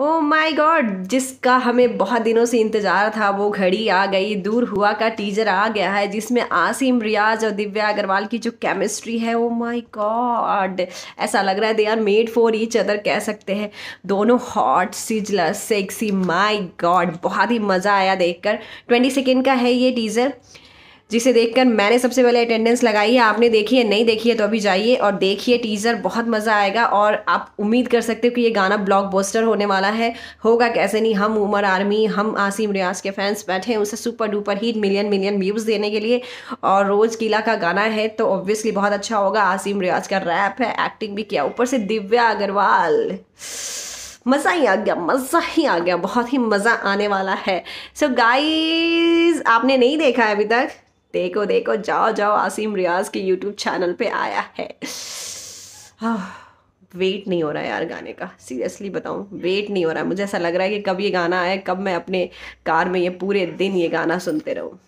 oh my God जिसका हमें बहुत दिनों से इंतज़ार था वो घड़ी आ गई दूर हुआ का टीजर आ गया है जिसमें आसिम रियाज और दिव्या अग्रवाल की जो केमिस्ट्री है ओ माय गॉड ऐसा लग रहा है they are made for each other कह सकते हैं दोनों hot sizzler sexy my god बहुत ही मज़ा आया देखकर ट्वेंटी सेकेंड का है ये टीज़र जिसे देखकर मैंने सबसे पहले अटेंडेंस लगाई है आपने देखी है नहीं देखी है तो अभी जाइए और देखिए टीज़र बहुत मज़ा आएगा और आप उम्मीद कर सकते हो कि ये गाना ब्लॉकबस्टर होने वाला है होगा कैसे नहीं हम उमर आर्मी हम आसिम रियाज के फैंस बैठे हैं उसे super duper hit million million views देने के लिए और रोज़ किला का गाना है तो ऑब्वियसली बहुत अच्छा होगा आसिम रियाज का रैप है एक्टिंग भी किया ऊपर से दिव्या अग्रवाल मज़ा ही आ गया मज़ा ही आ गया बहुत ही मज़ा आने वाला है सो so गाइस आपने नहीं देखा है अभी तक देखो देखो जाओ जाओ आसिम रियाज के यूट्यूब चैनल पे आया है वेट नहीं हो रहा है यार गाने का सीरियसली बताऊँ वेट नहीं हो रहा है मुझे ऐसा लग रहा है कि कब ये गाना आए कब मैं अपने कार में ये पूरे दिन ये गाना सुनते रहूँ